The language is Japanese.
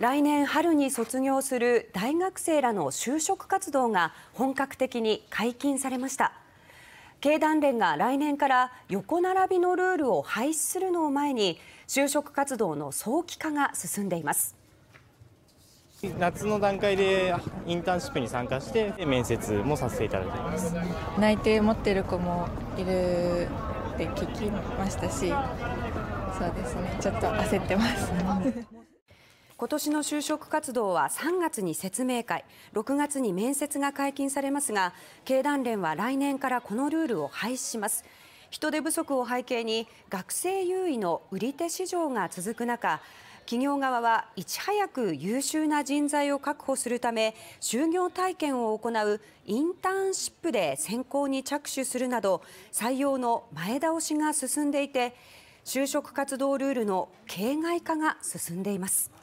来年春に卒業する大学生らの就職活動が本格的に解禁されました経団連が来年から横並びのルールを廃止するのを前に就職活動の早期化が進んでいます夏の段階でインターンシップに参加して面接もさせていただいています内定持ってる子もいるって聞きましたしそうですねちょっと焦ってます 今年の就職活動は3月に説明会6月に面接が解禁されますが経団連は来年からこのルールを廃止します人手不足を背景に学生優位の売り手市場が続く中企業側はいち早く優秀な人材を確保するため就業体験を行うインターンシップで選考に着手するなど採用の前倒しが進んでいて就職活動ルールの形骸化が進んでいます。